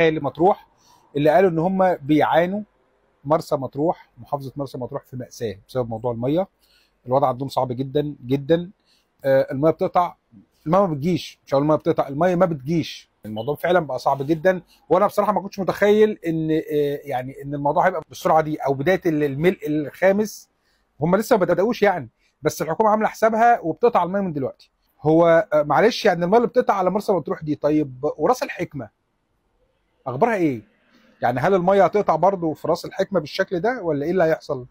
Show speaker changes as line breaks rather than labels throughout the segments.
اهالي مطروح اللي قالوا ان هم بيعانوا مرسى مطروح محافظه مرسى مطروح في ماساه بسبب موضوع الميه الوضع عندهم صعب جدا جدا آه الميه بتقطع الميه ما بتجيش مش هقول الميه بتقطع الميه ما بتجيش الموضوع فعلا بقى صعب جدا وانا بصراحه ما كنتش متخيل ان آه يعني ان الموضوع هيبقى بالسرعه دي او بدايه الملء الخامس هم لسه ما بداوش يعني بس الحكومه عامله حسابها وبتقطع الميه من دلوقتي هو آه، معلش يعني الميه اللي بتقطع على مرسى مطروح دي طيب وراس الحكمه اخبارها ايه يعني هل الميه هتقطع برضه في راس الحكمه بالشكل ده ولا ايه اللي هيحصل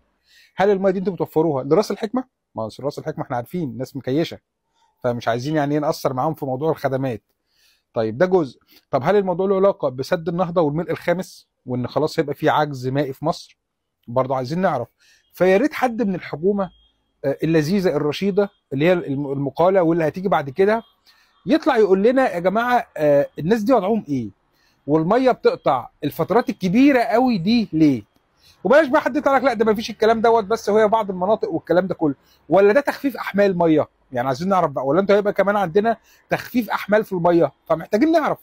هل الميه دي انتوا بتوفروها لراس الحكمه ما راس الحكمه احنا عارفين ناس مكيشه فمش عايزين يعني ناثر معاهم في موضوع الخدمات طيب ده جزء طب هل الموضوع له علاقه بسد النهضه والملء الخامس وان خلاص هيبقى في عجز مائي في مصر برضه عايزين نعرف فيا ريت حد من الحكومه آه، اللذيذه الرشيده اللي هي المقاله واللي هتيجي بعد كده يطلع يقول لنا يا جماعه آه، الناس دي وضعهم ايه والميه بتقطع الفترات الكبيره قوي دي ليه وبلاش بقى حد يطلع لك لا ده مفيش الكلام دوت بس هو بعض المناطق والكلام ده كله ولا ده تخفيف احمال ميه يعني عايزين نعرف بقى ولا انت هيبقى كمان عندنا تخفيف احمال في الميه فمحتاجين نعرف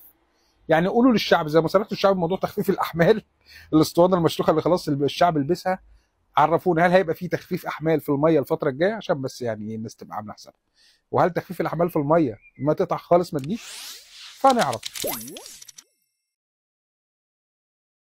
يعني قولوا للشعب زي ما صرحتوا الشعب موضوع تخفيف الاحمال الاسطوانه المشلوخه اللي خلاص الشعب لبسها عرفونا هل هيبقى في تخفيف احمال في الميه الفتره الجايه عشان بس يعني إيه، الناس تبقى عامله حسابها وهل تخفيف الاحمال في الميه ما تقطع خالص ما تجيش فنعرف